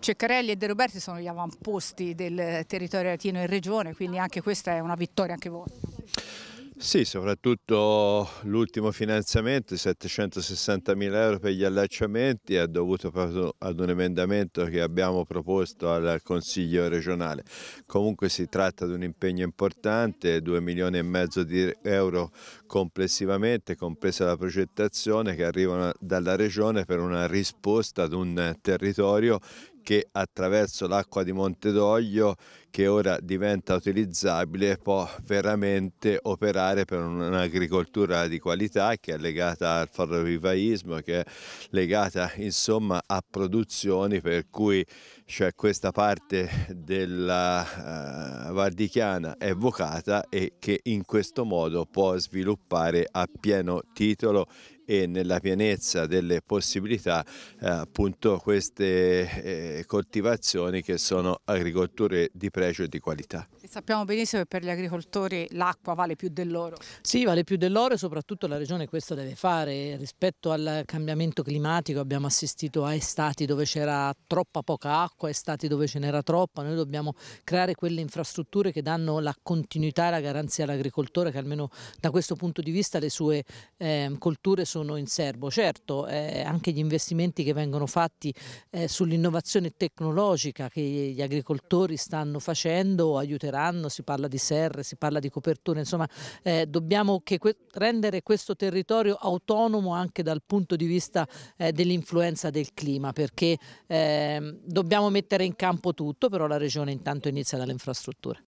Ceccarelli e De Roberti sono gli avamposti del territorio latino in regione, quindi anche questa è una vittoria anche voi. Sì, soprattutto l'ultimo finanziamento, 760 mila euro per gli allacciamenti, è dovuto proprio ad un emendamento che abbiamo proposto al Consiglio regionale. Comunque si tratta di un impegno importante, 2 milioni e mezzo di euro complessivamente, compresa la progettazione, che arrivano dalla regione per una risposta ad un territorio che attraverso l'acqua di Monte d'Oglio che ora diventa utilizzabile può veramente operare per un'agricoltura di qualità che è legata al farrovivaismo, che è legata insomma a produzioni per cui cioè, questa parte della uh, Vardichiana è vocata e che in questo modo può sviluppare a pieno titolo e nella pienezza delle possibilità eh, appunto queste eh, coltivazioni che sono agricolture di pregio e di qualità. E sappiamo benissimo che per gli agricoltori l'acqua vale più dell'oro. Sì, vale più dell'oro e soprattutto la regione questo deve fare. Rispetto al cambiamento climatico abbiamo assistito a estati dove c'era troppa poca acqua, estati dove ce n'era troppa. Noi dobbiamo creare quelle infrastrutture che danno la continuità e la garanzia all'agricoltore che almeno da questo punto di vista le sue eh, colture sono in serbo. Certo, eh, anche gli investimenti che vengono fatti eh, sull'innovazione tecnologica che gli agricoltori stanno facendo facendo aiuteranno, si parla di serre, si parla di coperture, insomma eh, dobbiamo que rendere questo territorio autonomo anche dal punto di vista eh, dell'influenza del clima perché eh, dobbiamo mettere in campo tutto, però la Regione intanto inizia dalle infrastrutture.